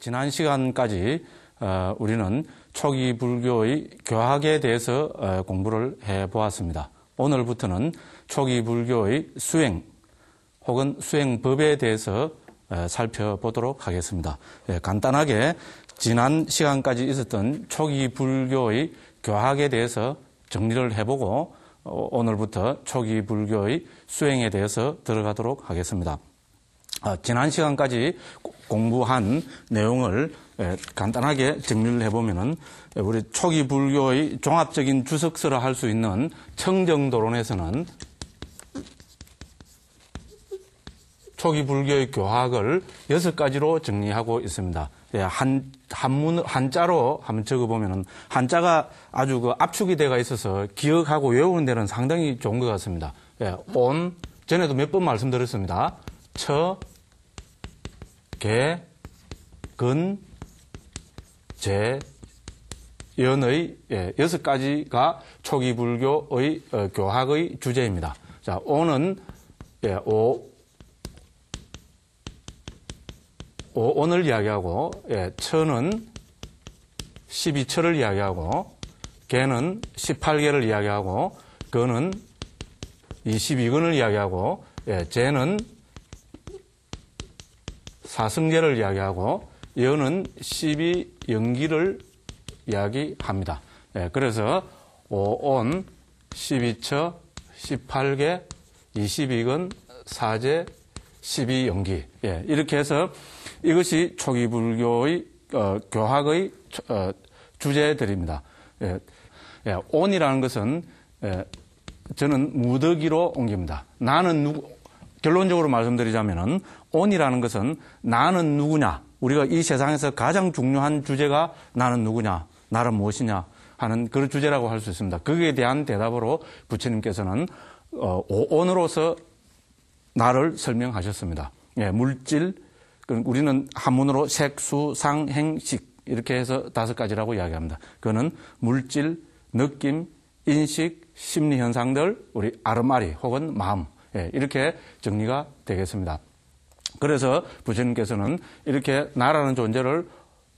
지난 시간까지 어, 우리는 초기 불교의 교학에 대해서 어, 공부를 해 보았습니다. 오늘부터는 초기 불교의 수행 혹은 수행법에 대해서 어, 살펴보도록 하겠습니다. 예, 간단하게 지난 시간까지 있었던 초기 불교의 교학에 대해서 정리를 해보고 오늘부터 초기 불교의 수행에 대해서 들어가도록 하겠습니다. 어, 지난 시간까지 공부한 내용을 예, 간단하게 정리를 해보면은 예, 우리 초기 불교의 종합적인 주석서라 할 수 있는 청정도론에서는 초기 불교의 교학을 여섯 가지로 정리하고 있습니다. 예, 한 한문 한자로 한번 적어보면은 한자가 아주 그 압축이 되어 있어서 기억하고 외우는 데는 상당히 좋은 것 같습니다. 온 전에도 몇 번 말씀드렸습니다. 처, 개, 근, 제, 연의 예, 여섯 가지가 초기 불교의 어, 교학의 주제입니다. 자, 오는 예, 오, 오 오늘 이야기하고 예, 천은 1 2천을 이야기하고 개는 18개를 이야기하고 그는 22근을 이야기하고 예, 재는 사승제를 이야기하고 여는 12연기를 이야기합니다. 예, 그래서 5온, 12처, 18개, 2 2근 사제, 12연기. 예, 이렇게 해서 이것이 초기 불교의 어, 교학의 어, 주제들입니다. 예, 예, 온이라는 것은 예, 저는 무더기로 옮깁니다. 나는 누구, 결론적으로 말씀드리자면은 온이라는 것은 나는 누구냐 우리가 이 세상에서 가장 중요한 주제가 나는 누구냐 나는 무엇이냐 하는 그런 주제라고 할 수 있습니다. 거기에 대한 대답으로 부처님께서는 어, 오온으로서 나를 설명하셨습니다. 예, 물질 우리는 한문으로 색수 상행식 이렇게 해서 다섯 가지라고 이야기합니다. 그거는 물질, 느낌, 인식, 심리 현상들, 우리 아름아리 혹은 마음 예, 이렇게 정리가 되겠습니다. 그래서 부처님께서는 이렇게 나라는 존재를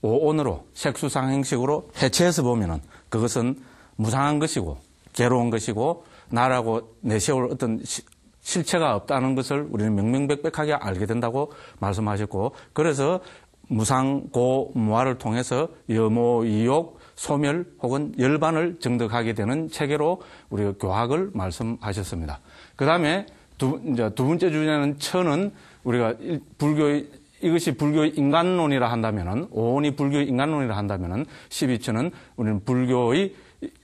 오온으로 색수상행식으로 해체해서 보면은 그것은 무상한 것이고 괴로운 것이고 나라고 내세울 어떤 시, 실체가 없다는 것을 우리는 명명백백하게 알게 된다고 말씀하셨고 그래서 무상고 무화를 통해서 여모 이욕 소멸 혹은 열반을 증득하게 되는 체계로 우리가 교학을 말씀하셨습니다. 그 다음에 두, 이제 두 번째 주제는 천은 우리가 불교의 이것이 불교의 인간론이라 한다면은 오온이 불교의 인간론이라 한다면은 12천은 우리는 불교의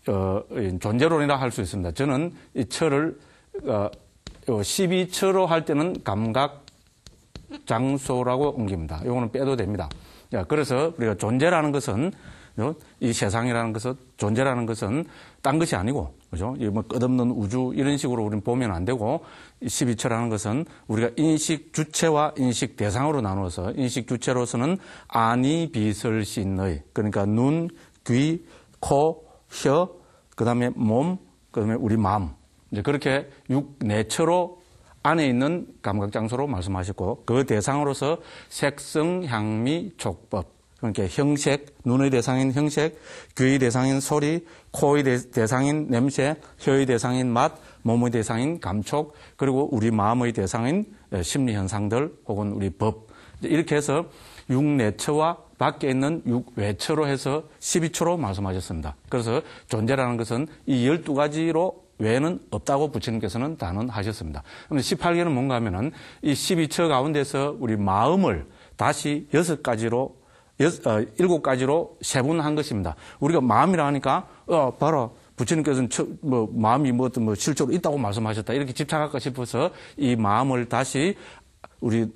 어, 존재론이라 할 수 있습니다. 저는 이 철을 어, 12처로 할 때는 감각 장소라고 옮깁니다. 이거는 빼도 됩니다. 자, 그래서 우리가 존재라는 것은 이 세상이라는 것은 존재라는 것은 딴 것이 아니고 그죠? 뭐 끝없는 우주 이런 식으로 우리는 보면 안 되고 12처라는 것은 우리가 인식 주체와 인식 대상으로 나누어서 인식 주체로서는 아니 비설 신의 그러니까 눈, 귀, 코, 혀, 그다음에 몸, 그다음에 우리 마음 이제 그렇게 육 내처로 네 안에 있는 감각 장소로 말씀하셨고 그 대상으로서 색성, 향미, 족법 그러니까 형색, 눈의 대상인 형색, 귀의 대상인 소리, 코의 대, 상인 냄새, 혀의 대상인 맛, 몸의 대상인 감촉, 그리고 우리 마음의 대상인 심리 현상들 혹은 우리 법 이렇게 해서 육 내처와 밖에 있는 육 외처로 해서 12초로 말씀하셨습니다. 그래서 존재라는 것은 이 12가지로 외에는 없다고 부처님께서는 단언하셨습니다. 그런 18개는 뭔가 하면은 이 12처 가운데서 우리 마음을 다시 6가지로 어, 일곱 가지로 세분한 것입니다. 우리가 마음이라 하니까 어, 바로 부처님께서는 뭐 마음이 뭐 어떤 뭐 실제로 있다고 말씀하셨다 이렇게 집착할까 싶어서 이 마음을 다시 우리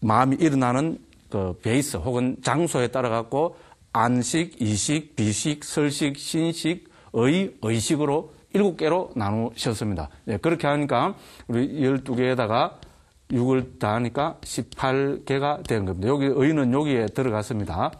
마음이 일어나는 그 베이스 혹은 장소에 따라 갖고 안식, 이식, 비식, 설식, 신식, 의, 의식으로 일곱 개로 나누셨습니다. 네, 그렇게 하니까 우리 열두 개에다가 6을 다하니까 18개가 된 겁니다. 여기 의는 여기에 들어갔습니다.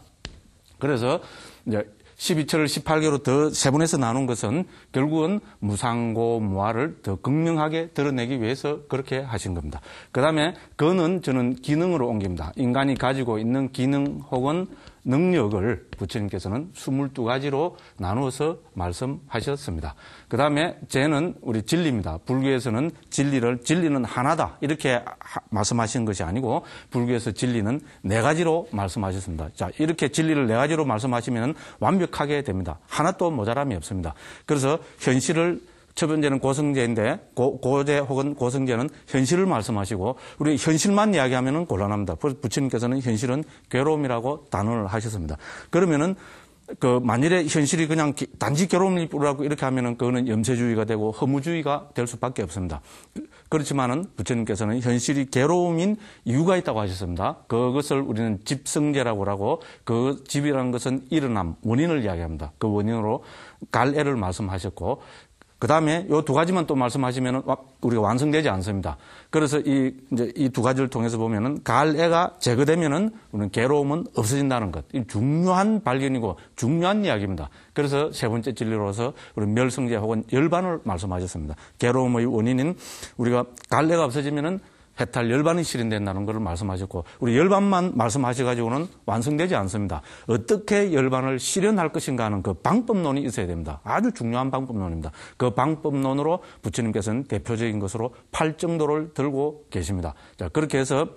그래서 이제 12철을 18개로 더 세분해서 나눈 것은 결국은 무상고 무화를 더 극명하게 드러내기 위해서 그렇게 하신 겁니다. 그 다음에 거는 저는 기능으로 옮깁니다. 인간이 가지고 있는 기능 혹은 능력을 부처님께서는 22가지로 나누어서 말씀하셨습니다. 그 다음에 죄는 우리 진리입니다. 불교에서는 진리를, 진리는 하나다. 이렇게 말씀하신 것이 아니고 불교에서 진리는 네 가지로 말씀하셨습니다. 자, 이렇게 진리를 네 가지로 말씀하시면 완벽하게 됩니다. 하나 도 모자람이 없습니다. 그래서 현실을 번째는 고성제인데 고, 고제 혹은 고성제는 현실을 말씀하시고 우리 현실만 이야기하면 곤란합니다. 부처님께서는 현실은 괴로움이라고 단언을 하셨습니다. 그러면은 그 만일에 현실이 그냥 단지 괴로움이라고 이렇게 하면은 그거는 염세주의가 되고 허무주의가 될 수밖에 없습니다. 그렇지만은 부처님께서는 현실이 괴로움인 이유가 있다고 하셨습니다. 그것을 우리는 집성제라고 하고 그 집이라는 것은 일어남 원인을 이야기합니다. 그 원인으로 갈애를 말씀하셨고 그 다음에 요 두 가지만 또말씀하시면 우리가 완성되지 않습니다. 그래서 이 이제 이 두 가지를 통해서 보면은 갈애가 제거되면은 우리는 괴로움은 없어진다는 것. 이 중요한 발견이고 중요한 이야기입니다. 그래서 세 번째 진리로서 우리 멸성제 혹은 열반을 말씀하셨습니다. 괴로움의 원인인 우리가 갈애가 없어지면은 해탈 열반이 실현된다는 것을 말씀하셨고 우리 열반만 말씀하셔가지고는 완성되지 않습니다. 어떻게 열반을 실현할 것인가 하는 그 방법론이 있어야 됩니다. 아주 중요한 방법론입니다. 그 방법론으로 부처님께서는 대표적인 것으로 팔정도를 들고 계십니다. 자 그렇게 해서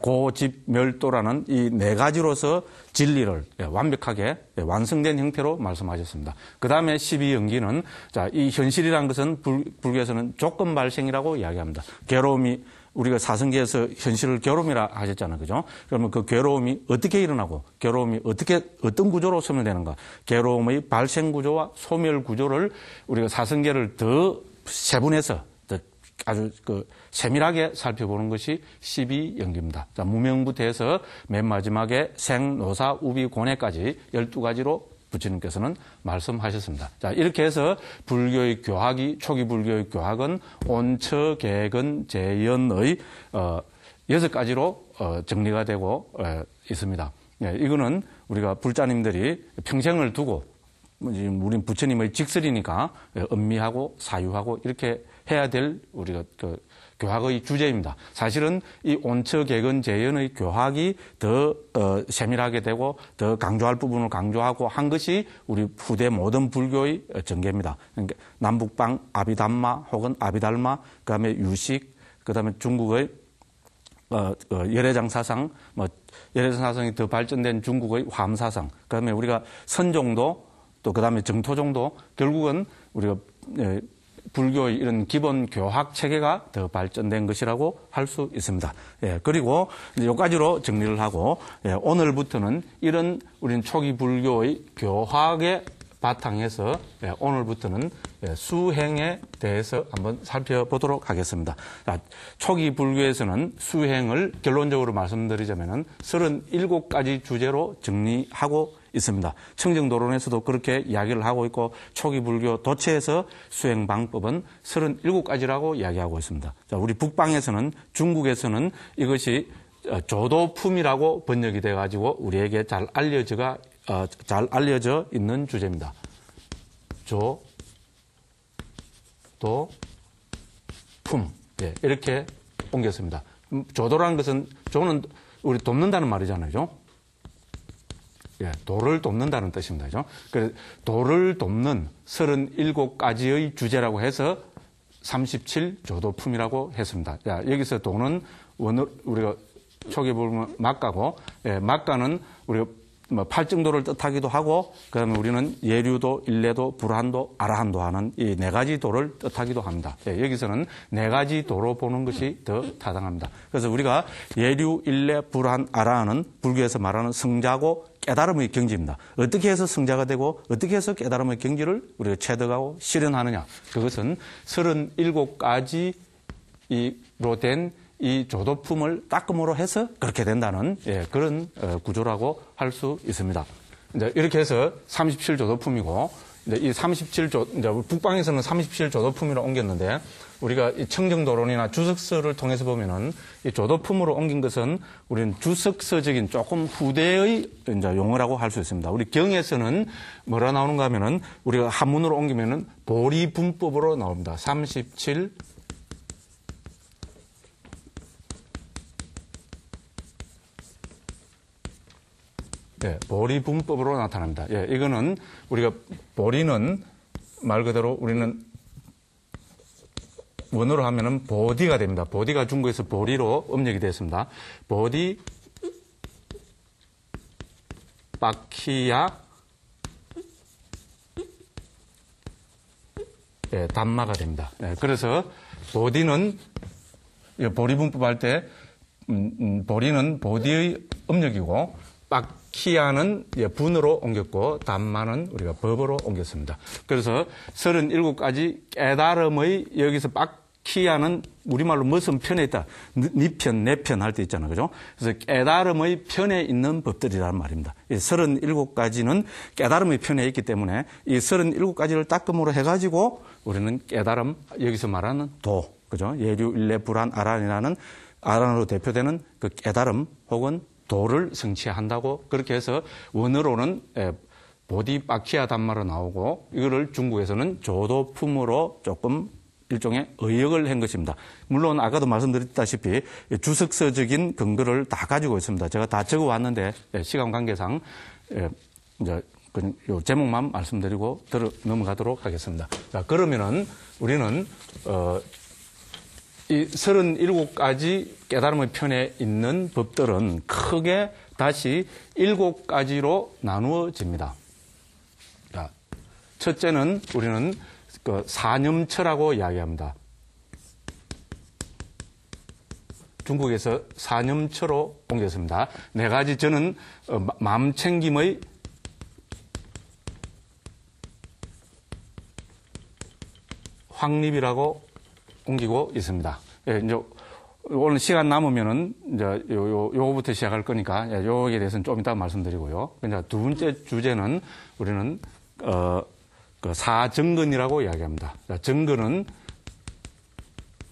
고집 멸도라는 이 네 가지로서 진리를 예, 완벽하게 예, 완성된 형태로 말씀하셨습니다. 그 다음에 12 연기는 자, 이 현실이란 것은 불, 교에서는 조건 발생이라고 이야기합니다. 괴로움이 우리가 사성계에서 현실을 괴로움이라 하셨잖아요. 그죠? 그러면 그 괴로움이 어떻게 일어나고, 괴로움이 어떻게, 어떤 구조로 소멸되는가. 괴로움의 발생 구조와 소멸 구조를 우리가 사성계를 더 세분해서 더 아주 그 세밀하게 살펴보는 것이 12연기입니다. 자, 무명부터 해서 맨 마지막에 생, 노사, 우비, 고뇌까지 12가지로 부처님께서는 말씀하셨습니다. 자, 이렇게 해서 불교의 교학이, 초기 불교의 교학은 온처, 계근, 재연의, 어, 여섯 가지로 어, 정리가 되고 에, 어, 있습니다. 예, 이거는 우리가 불자님들이 평생을 두고 뭐 지금 우린 부처님의 직설이니까 엄미하고 예, 사유하고 이렇게 해야 될 우리가 그 교학의 주제입니다. 사실은 이 온처 개근 재현의 교학이 더 어, 세밀하게 되고 더 강조할 부분을 강조하고 한 것이 우리 후대 모든 불교의 전개입니다. 그러니까 남북방 아비담마 혹은 아비달마 그다음에 유식 그다음에 중국의 어, 어, 열애장 사상, 뭐, 열애장 사상이 더 발전된 중국의 화암 사상, 그 다음에 우리가 선종도, 또 그 다음에 정토종도, 결국은 우리가 예, 불교의 이런 기본 교학 체계가 더 발전된 것이라고 할 수 있습니다. 예, 그리고 이제 여기까지로 정리를 하고 예, 오늘부터는 이런 우리 초기 불교의 교학의 바탕에서 예, 오늘부터는 예, 수행에 대해서 한번 살펴보도록 하겠습니다. 자, 초기 불교에서는 수행을 결론적으로 말씀드리자면 37가지 주제로 정리하고 있습니다. 청정도론에서도 그렇게 이야기를 하고 있고 초기 불교 도체에서 수행 방법은 37가지라고 이야기하고 있습니다. 자, 우리 북방에서는 중국에서는 이것이 어, 조도품이라고 번역이 돼 가지고 우리에게 잘 알려져가 어, 잘 알려져 있는 주제입니다. 조, 도, 품. 예, 이렇게 옮겼습니다. 음, 조도라는 것은 조는 우리 돕는다는 말이잖아요. 예, 도를 돕는다는 뜻입니다. 그죠? 그래서 도를 돕는 37가지의 주제라고 해서 37조도품이라고 했습니다. 자, 여기서 도는 원어, 우리가 초기 보면 막가고, 예, 막가는 우리가 뭐 팔정도를 뜻하기도 하고 그다음에 우리는 예류도 일례도 불한도 아라한도 하는 이 네 가지 도를 뜻하기도 합니다. 예, 여기서는 네 가지 도로 보는 것이 더 타당합니다. 그래서 우리가 예류 일례 불한 아라은 불교에서 말하는 승자고 깨달음의 경지입니다. 어떻게 해서 승자가 되고 어떻게 해서 깨달음의 경지를 우리가 체득하고 실현하느냐 그것은 37가지로 된이 조도품을 닦음으로 해서 그렇게 된다는 예, 그런 어, 구조라고 할 수 있습니다. 이제 이렇게 해서 37조도품이고 이제 이 37조 이제 북방에서는 37조도품으로 옮겼는데 우리가 이 청정도론이나 주석서를 통해서 보면은 이 조도품으로 옮긴 것은 우리는 주석서적인 조금 후대의 이제 용어라고 할 수 있습니다. 우리 경에서는 뭐라 나오는가 하면은 우리가 한문으로 옮기면은 보리분법으로 나옵니다. 37 네, 예, 보리 분법으로 나타납니다. 예, 이거는 우리가 보리는 말 그대로 우리는 원어로 하면은 보디가 됩니다. 보디가 중국에서 보리로 음력이 되었습니다. 보디 바키야 예, 단마가 됩니다. 예, 그래서 보디는 보리 분법할 때 음, 음, 보리는 보디의 음력이고 빡키아는 예, 분으로 옮겼고 담마는 우리가 법으로 옮겼습니다. 그래서 37가지 깨달음의 여기서 빡키아는 우리말로 무슨 편에 있다. 니 편, 내 편 할 때 있잖아요. 그죠? 그래서 깨달음의 편에 있는 법들이라는 말입니다. 이 37가지는 깨달음의 편에 있기 때문에 이 37가지를 따끔으로 해가지고 우리는 깨달음, 여기서 말하는 도, 그죠? 예류, 일레, 불안, 아란이라는 아란으로 대표되는 그 깨달음 혹은 도를 성취한다고 그렇게 해서 원어로는 예, 보디바키아 단마로 나오고 이거를 중국에서는 조도품으로 조금 일종의 의역을 한 것입니다. 물론 아까도 말씀드렸다시피 주석서적인 근거를 다 가지고 있습니다. 제가 다 적어왔는데 예, 시간 관계상 예, 이제 그, 요 제목만 말씀드리고 넘어가도록 하겠습니다. 자 그러면은 우리는 어. 이 37가지 깨달음의 편에 있는 법들은 크게 다시 7가지로 나누어집니다. 첫째는 우리는 그 사념처라고 이야기합니다. 중국에서 사념처로 옮겼습니다. 네 가지 저는 어, 마음 챙김의 확립이라고 옮기고 있습니다. 예, 이제 오늘 시간 남으면은 이제 요, 요, 요거부터 시작할 거니까 예, 요거에 대해서는 좀 이따 말씀드리고요. 이제 그러니까 두 번째 주제는 우리는 어, 그 사정근이라고 이야기합니다. 자, 정근은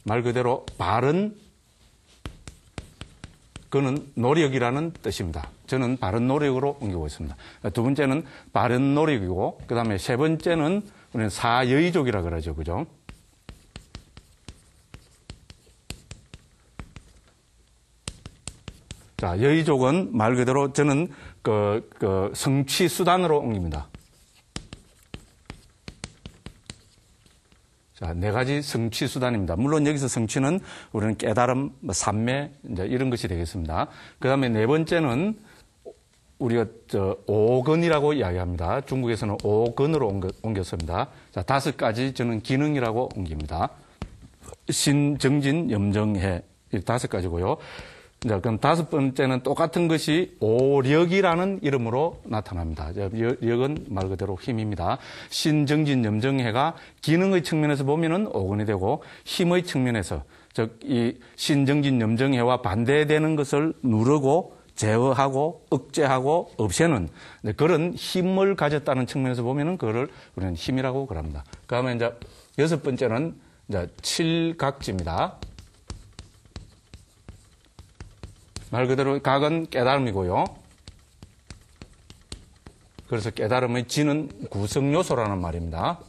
말 그대로 바른 그는 노력이라는 뜻입니다. 저는 바른 노력으로 옮기고 있습니다. 두 번째는 바른 노력이고, 그 다음에 세 번째는 우리는 사여의족이라 그러죠. 그죠? 자, 여의족은 말 그대로 저는 그, 그 성취 수단으로 옮깁니다. 자, 네 가지 성취 수단입니다. 물론 여기서 성취는 우리는 깨달음, 뭐 삼매 이제 이런 것이 되겠습니다. 그다음에 네 번째는 우리가 저 오근이라고 이야기합니다. 중국에서는 오근으로 옮겨, 옮겼습니다. 자, 다섯 가지 저는 기능이라고 옮깁니다. 신, 정진, 염정해 이 다섯 가지고요. 자, 그럼 다섯 번째는 똑같은 것이 오력이라는 이름으로 나타납니다. 역은 말 그대로 힘입니다. 신정진 염정해가 기능의 측면에서 보면은 오근이 되고 힘의 측면에서 즉 이 신정진 염정해와 반대되는 것을 누르고 제어하고 억제하고 없애는 네, 그런 힘을 가졌다는 측면에서 보면은 그거를 우리는 힘이라고 그럽니다. 그다음에 이제 여섯 번째는 이제 칠각지입니다. 말 그대로 각은 깨달음이고요. 그래서 깨달음의 지는 구성요소라는 말입니다.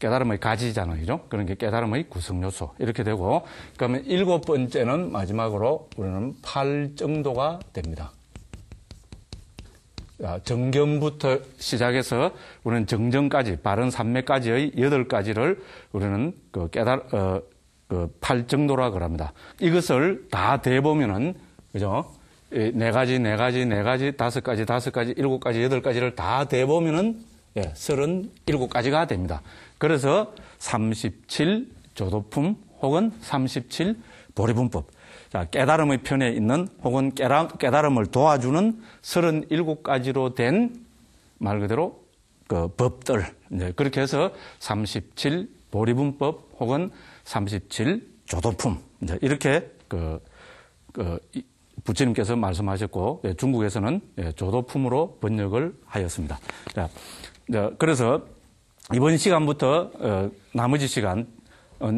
깨달음의 가지잖아요. 그죠? 그런 게 깨달음의 구성요소. 이렇게 되고, 그러면 일곱 번째는 마지막으로 우리는 팔 정도가 됩니다. 정견부터 시작해서 우리는 정정까지, 바른 산맥까지의 여덟 가지를 우리는 그 깨달, 어, 그 팔정도라 그럽니다. 이것을 다 대보면은 그죠? 네 가지, 네 가지, 네 가지, 다섯 가지, 다섯 가지, 일곱 가지, 여덟 가지를 다 대보면은 예, 서른 일곱 가지가 됩니다. 그래서 37 조도품 혹은 37 보리분법. 자, 깨달음의 편에 있는 혹은 깨라, 깨달음을 도와주는 서른 일곱 가지로된 말 그대로 그 법들. 예, 그렇게 해서 37 보리분법 혹은 37 조도품 이렇게 그, 그 부처님께서 말씀하셨고 예, 중국에서는 예, 조도품으로 번역을 하였습니다. 자, 그래서 이번 시간부터 어, 나머지 시간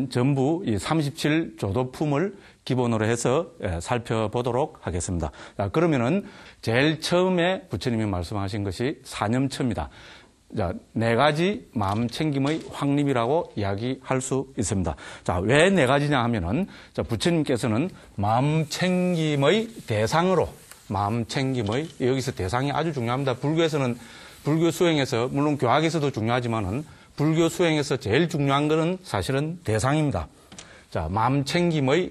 전부 이 37조도품을 기본으로 해서 예, 살펴보도록 하겠습니다. 그러면은 제일 처음에 부처님이 말씀하신 것이 사념처입니다. 자, 네 가지 마음 챙김의 확립이라고 이야기할 수 있습니다. 자, 왜 네 가지냐 하면은 자, 부처님께서는 마음 챙김의 대상으로 마음 챙김의 여기서 대상이 아주 중요합니다. 불교에서는 불교 수행에서 물론 교학에서도 중요하지만은 불교 수행에서 제일 중요한 것은 사실은 대상입니다. 자, 마음 챙김의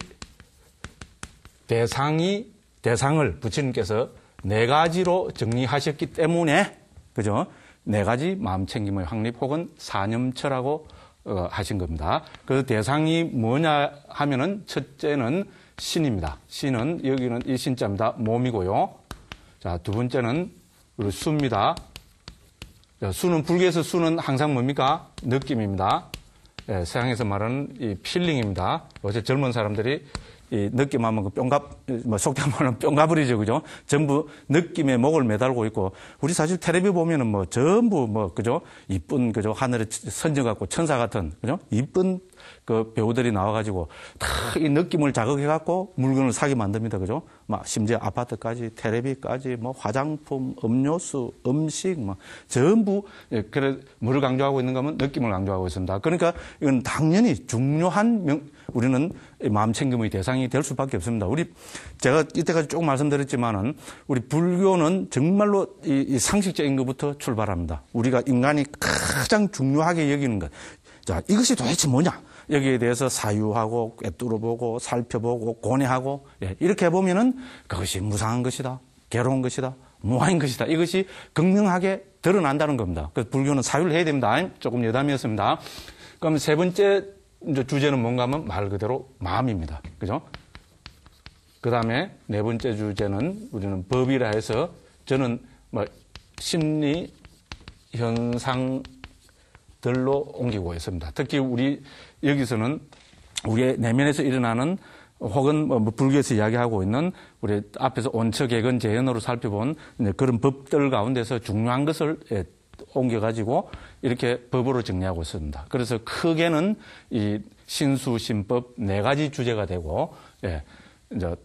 대상이 대상을 부처님께서 네 가지로 정리하셨기 때문에 그죠? 네 가지 마음 챙김의 확립 혹은 사념처라고 어, 하신 겁니다. 그 대상이 뭐냐 하면은 첫째는 신입니다. 신은 여기는 이 신자입니다. 몸이고요. 자, 두 번째는 수입니다. 수는 불교에서 수는 항상 뭡니까? 느낌입니다. 예, 서양에서 말하는 이 필링입니다. 요새 젊은 사람들이 이 느낌하면 그 뿅갑, 뭐 속대 말하면 뿅가불이죠, 그죠? 전부 느낌에 목을 매달고 있고, 우리 사실 테레비 보면은 뭐 전부 뭐, 그죠? 이쁜, 그죠? 하늘에 선정 갖고 천사 같은, 그죠? 이쁜 그 배우들이 나와가지고 다 이 느낌을 자극해갖고 물건을 사게 만듭니다, 그죠? 막 심지어 아파트까지 테레비까지 뭐 화장품, 음료수, 음식 막 뭐 전부 예, 그래 뭐를 강조하고 있는가 하면 느낌을 강조하고 있습니다. 그러니까 이건 당연히 중요한 명, 우리는 마음 챙김의 대상이 될 수밖에 없습니다. 우리 제가 이때까지 조금 말씀드렸지만은 우리 불교는 정말로 이, 이 상식적인 것부터 출발합니다. 우리가 인간이 가장 중요하게 여기는 것. 자, 이것이 도대체 뭐냐? 여기에 대해서 사유하고 꿰뚫어보고 살펴보고 고뇌하고 예, 이렇게 보면은 그것이 무상한 것이다, 괴로운 것이다, 무화인 것이다. 이것이 극명하게 드러난다는 겁니다. 그 불교는 사유를 해야 됩니다. 조금 여담이었습니다. 그럼 세 번째 주제는 뭔가 하면 말 그대로 마음입니다. 그죠? 그 다음에 네 번째 주제는 우리는 법이라 해서 저는 뭐 심리 현상 들로 옮기고 있습니다. 특히 우리 여기서는 우리의 내면에서 일어나는 혹은 뭐 불교에서 이야기하고 있는 우리 앞에서 온척 개건 재현으로 살펴본 그런 법들 가운데서 중요한 것을 예, 옮겨가지고 이렇게 법으로 정리하고 있습니다. 그래서 크게는 이 신수 신법 네 가지 주제가 되고 예, 이제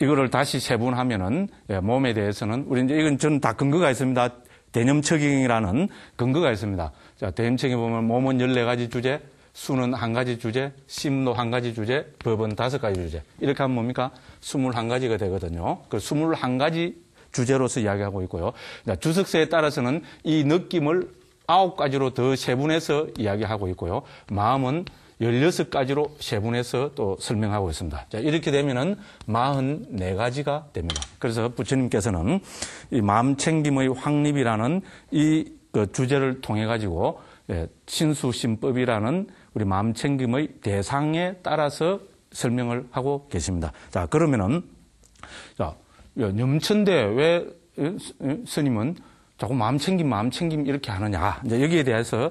이거를 다시 세분하면은 예, 몸에 대해서는 우리 이제 이건 전 다 근거가 있습니다. 대념책경이라는 근거가 있습니다. 자, 대념책에 보면 몸은 14가지 주제, 수는 한 가지 주제, 심도 한 가지 주제, 법은 다섯 가지 주제. 이렇게 하면 뭡니까? 21가지가 되거든요. 그 21가지 주제로서 이야기하고 있고요. 자, 주석서에 따라서는 이 느낌을 아홉 가지로 더 세분해서 이야기하고 있고요. 마음은 16가지로 세분해서 또 설명하고 있습니다. 자, 이렇게 되면은 44가지가 됩니다. 그래서 부처님께서는 이 마음 챙김의 확립이라는 이그 주제를 통해 가지고 예, 신수심법이라는 우리 마음 챙김의 대상에 따라서 설명을 하고 계십니다. 자, 그러면은 자, 염천대 왜 예, 예, 스님은 자꾸 마음 챙김, 마음 챙김 이렇게 하느냐. 이제 여기에 대해서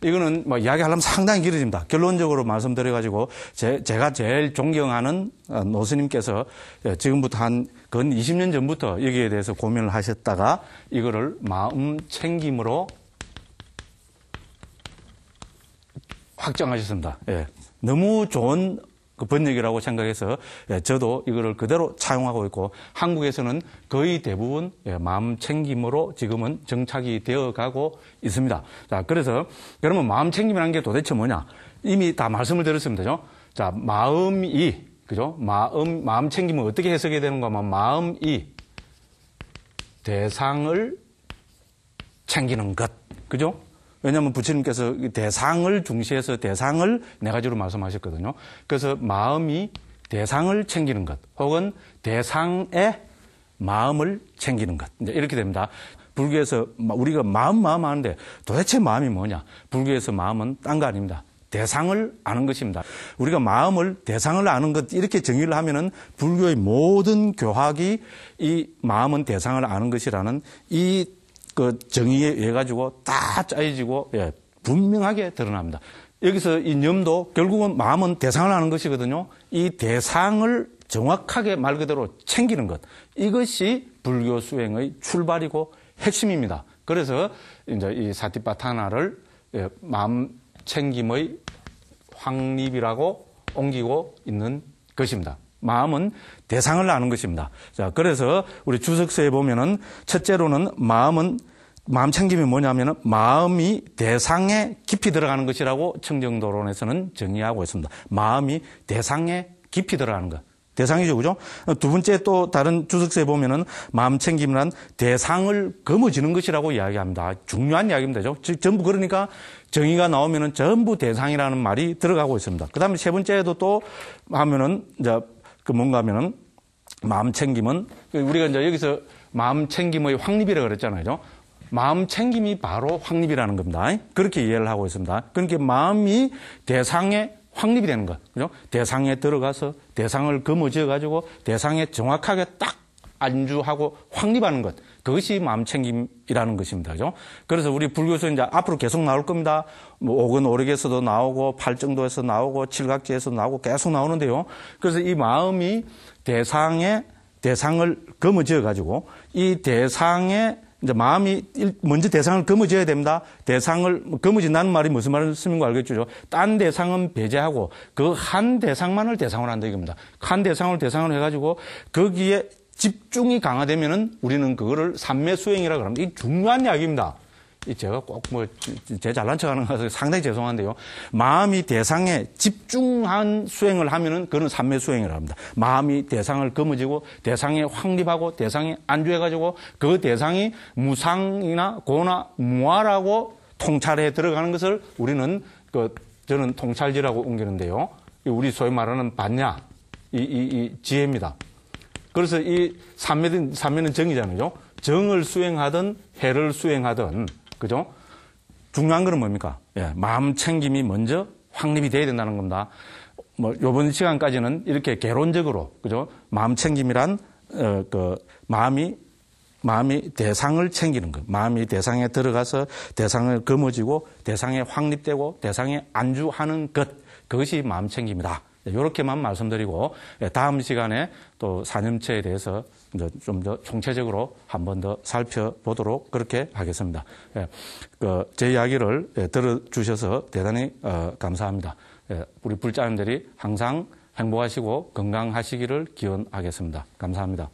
이거는 뭐 이야기하려면 상당히 길어집니다. 결론적으로 말씀드려가지고 제, 제가 제일 존경하는 어, 노스님께서 예, 지금부터 한근 20년 전부터 여기에 대해서 고민을 하셨다가 이거를 마음 챙김으로 확정하셨습니다. 예. 너무 좋은 그 번역이라고 생각해서 예, 저도 이거를 그대로 차용하고 있고 한국에서는 거의 대부분 예, 마음 챙김으로 지금은 정착이 되어 가고 있습니다. 자, 그래서 여러분 마음 챙김이라는 게 도대체 뭐냐? 이미 다 말씀을 드렸습니다. 죠 자, 마음이 그죠? 마음 마음 챙김은 어떻게 해석이 되는가 하면 마음이 대상을 챙기는 것. 그죠? 왜냐하면 부처님께서 대상을 중시해서 대상을 네 가지로 말씀하셨거든요. 그래서 마음이 대상을 챙기는 것, 혹은 대상의 마음을 챙기는 것. 이렇게 됩니다. 불교에서 우리가 마음 마음 하는데 도대체 마음이 뭐냐? 불교에서 마음은 딴 거 아닙니다. 대상을 아는 것입니다. 우리가 마음을 대상을 아는 것 이렇게 정의를 하면은 불교의 모든 교학이 이 마음은 대상을 아는 것이라는 이그 정의에 의해 가지고 다 짜여지고 예, 분명하게 드러납니다. 여기서 이념도 결국은 마음은 대상을 하는 것이거든요. 이 대상을 정확하게 말 그대로 챙기는 것 이것이 불교 수행의 출발이고 핵심입니다. 그래서 이제 이사티바타나를 예, 마음 챙김의 확립이라고 옮기고 있는 것입니다. 마음은 대상을 아는 것입니다. 자, 그래서 우리 주석서에 보면은 첫째로는 마음은 마음 챙김이 뭐냐면은 마음이 대상에 깊이 들어가는 것이라고 청정도론에서는 정의하고 있습니다. 마음이 대상에 깊이 들어가는 것. 대상이죠, 그죠? 두 번째 또 다른 주석서에 보면은 마음 챙김이란 대상을 거머쥐는 것이라고 이야기합니다. 중요한 이야기입니다. 죠 전부 그러니까 정의가 나오면은 전부 대상이라는 말이 들어가고 있습니다. 그 다음에 세 번째에도 또 하면은 이제 그 뭔가 하면은 마음 챙김은 그 우리가 이제 여기서 마음 챙김의 확립이라고 그랬잖아요. 마음 챙김이 바로 확립이라는 겁니다. 그렇게 이해를 하고 있습니다. 그러니까 마음이 대상에 확립이 되는 거. 그죠? 대상에 들어가서 대상을 거머쥐어 가지고 대상에 정확하게 딱 안주하고 확립하는 것. 그것이 마음챙김이라는 것입니다. 그죠? 그래서 우리 불교에서 이제 앞으로 계속 나올 겁니다. 뭐 오근 오력에서도 나오고 팔정도에서 나오고 칠각지에서 나오고 계속 나오는데요. 그래서 이 마음이 대상에 대상을 거머쥐어 가지고 이대상에 이제 마음이 먼저 대상을 거머쥐어야 됩니다. 대상을 거머다는 말이 무슨 말씀인 거 알겠죠? 딴 대상은 배제하고 그 한 대상만을 대상으로 한다 이겁니다. 한 대상을 대상으로 해가지고 거기에 집중이 강화되면은 우리는 그거를 삼매 수행이라 그럽니다. 이 중요한 이야기입니다. 제가 꼭 뭐제 잘난 척하는 것서 상당히 죄송한데요. 마음이 대상에 집중한 수행을 하면은 그는 삼매 수행이라 합니다. 마음이 대상을 거머쥐고 대상에 확립하고 대상에 안주해가지고 그 대상이 무상이나 고나 무아라고 통찰에 들어가는 것을 우리는 그 저는 통찰지라고 옮기는데요. 우리 소위 말하는 반야 이, 이, 이 지혜입니다. 그래서 이 삼매는, 삼매는 정이잖아요. 정을 수행하든 해를 수행하든, 그죠? 중요한 거는 뭡니까? 예, 마음 챙김이 먼저 확립이 돼야 된다는 겁니다. 뭐, 요번 시간까지는 이렇게 개론적으로, 그죠? 마음 챙김이란, 어, 그, 마음이 마음이 대상을 챙기는 것. 마음이 대상에 들어가서 대상을 거머쥐고 대상에 확립되고 대상에 안주하는 것. 그것이 마음 챙깁니다. 이렇게만 예, 말씀드리고 예, 다음 시간에 또사념체에 대해서 좀 더 총체적으로 한 번 더 살펴보도록 그렇게 하겠습니다. 예, 그 제 이야기를 들어주셔서 대단히 어, 감사합니다. 우리 불자님들이 항상 행복하시고 건강하시기를 기원하겠습니다. 감사합니다.